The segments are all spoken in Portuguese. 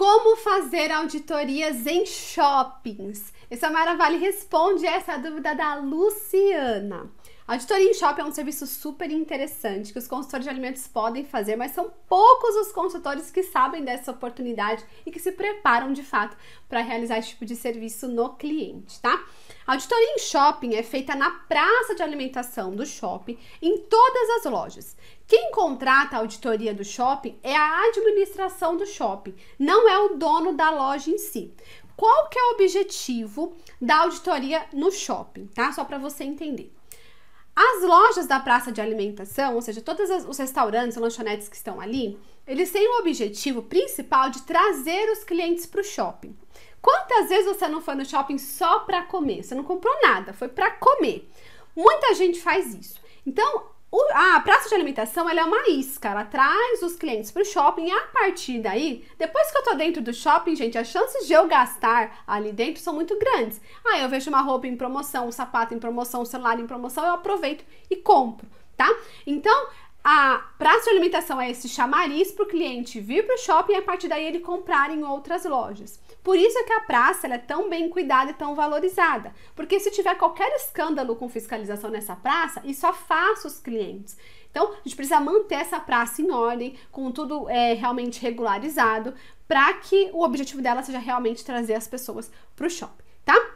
Como fazer auditorias em shoppings? E Samara Vale responde essa dúvida da Luciana. A Auditoria em shopping é um serviço super interessante que os consultores de alimentos podem fazer, mas são poucos os consultores que sabem dessa oportunidade e que se preparam de fato para realizar esse tipo de serviço no cliente, tá? A auditoria em shopping é feita na praça de alimentação do shopping, em todas as lojas. Quem contrata a auditoria do shopping é a administração do shopping, não é o dono da loja em si. Qual que é o objetivo da auditoria no shopping, tá? Só para você entender. As lojas da praça de alimentação, ou seja, todos os restaurantes, lanchonetes que estão ali, eles têm o objetivo principal de trazer os clientes para o shopping. Quantas vezes você não foi no shopping só para comer? Você não comprou nada, foi para comer. Muita gente faz isso. Então, o, a praça de alimentação ela é uma isca, ela traz os clientes para o shopping e a partir daí, depois que eu tô dentro do shopping, gente, as chances de eu gastar ali dentro são muito grandes. Aí ah, eu vejo uma roupa em promoção, um sapato em promoção, um celular em promoção, eu aproveito e compro, tá? Então, a praça de alimentação é esse chamariz para o cliente vir para o shopping e a partir daí ele comprar em outras lojas. Por isso é que a praça é tão bem cuidada e tão valorizada, porque se tiver qualquer escândalo com fiscalização nessa praça, isso afasta os clientes. Então, a gente precisa manter essa praça em ordem, com tudo é, realmente regularizado, para que o objetivo dela seja realmente trazer as pessoas para o shopping, tá?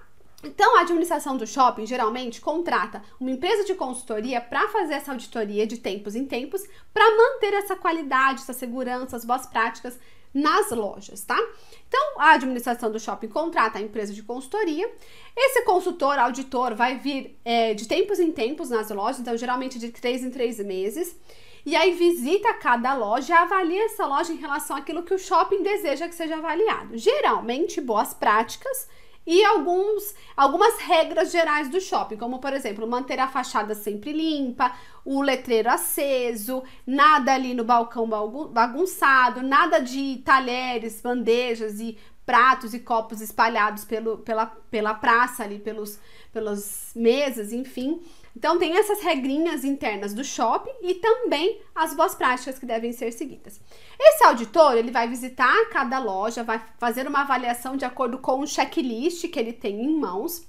Então, a administração do shopping geralmente contrata uma empresa de consultoria para fazer essa auditoria de tempos em tempos, para manter essa qualidade, essa segurança, as boas práticas nas lojas, tá? Então, a administração do shopping contrata a empresa de consultoria. Esse consultor, auditor, vai vir é, de tempos em tempos nas lojas, então geralmente de três em três meses. E aí visita cada loja, avalia essa loja em relação àquilo que o shopping deseja que seja avaliado. Geralmente, boas práticas e alguns, algumas regras gerais do shopping, como por exemplo, manter a fachada sempre limpa, o letreiro aceso, nada ali no balcão bagunçado, nada de talheres, bandejas e pratos e copos espalhados pelo, pela, pela praça ali, pelos, pelas mesas, enfim. Então tem essas regrinhas internas do shopping e também as boas práticas que devem ser seguidas. Esse auditor, ele vai visitar cada loja, vai fazer uma avaliação de acordo com o checklist que ele tem em mãos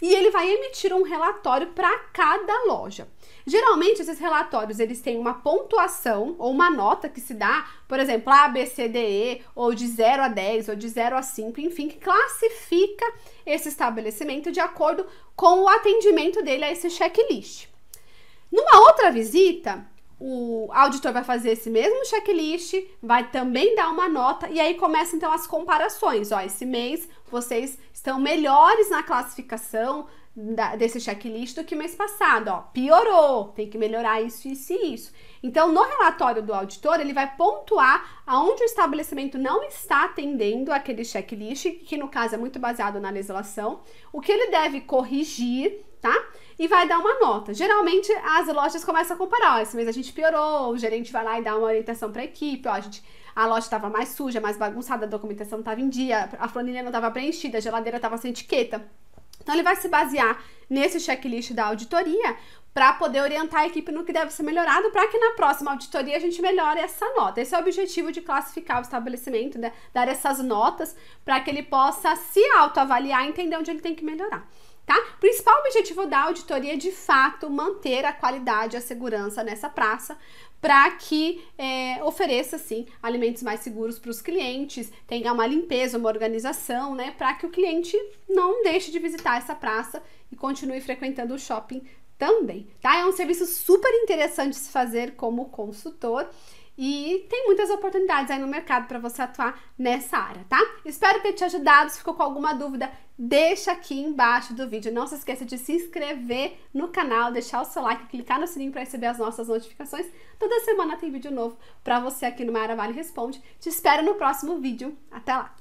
e ele vai emitir um relatório para cada loja. Geralmente esses relatórios eles têm uma pontuação ou uma nota que se dá, por exemplo, A, B, C, D, E, ou de 0 a 10, ou de 0 a 5, enfim, que classifica esse estabelecimento de acordo com o atendimento dele a esse checklist. Numa outra visita, o auditor vai fazer esse mesmo checklist, vai também dar uma nota e aí começam então as comparações. Ó, esse mês vocês estão melhores na classificação da, desse checklist do que mês passado. Ó, piorou, tem que melhorar isso, isso e isso. Então, no relatório do auditor, ele vai pontuar aonde o estabelecimento não está atendendo aquele checklist, que no caso é muito baseado na legislação, o que ele deve corrigir tá? E vai dar uma nota. Geralmente as lojas começam a comparar, ó, esse mês a gente piorou, o gerente vai lá e dá uma orientação para a equipe, ó, a gente a loja estava mais suja, mais bagunçada, a documentação não estava em dia, a planilha não estava preenchida, a geladeira estava sem etiqueta. Então ele vai se basear nesse checklist da auditoria para poder orientar a equipe no que deve ser melhorado, para que na próxima auditoria a gente melhore essa nota. Esse é o objetivo de classificar o estabelecimento, né? dar essas notas para que ele possa se autoavaliar e entender onde ele tem que melhorar. Tá? O principal objetivo da auditoria é, de fato, manter a qualidade e a segurança nessa praça, para que é, ofereça assim alimentos mais seguros para os clientes, tenha uma limpeza, uma organização, né, para que o cliente não deixe de visitar essa praça e continue frequentando o shopping também, tá? É um serviço super interessante se fazer como consultor e tem muitas oportunidades aí no mercado para você atuar nessa área, tá? Espero ter te ajudado. Se ficou com alguma dúvida, deixa aqui embaixo do vídeo. Não se esqueça de se inscrever no canal, deixar o seu like, clicar no sininho para receber as nossas notificações. Toda semana tem vídeo novo para você aqui no Mara Responde. Te espero no próximo vídeo. Até lá!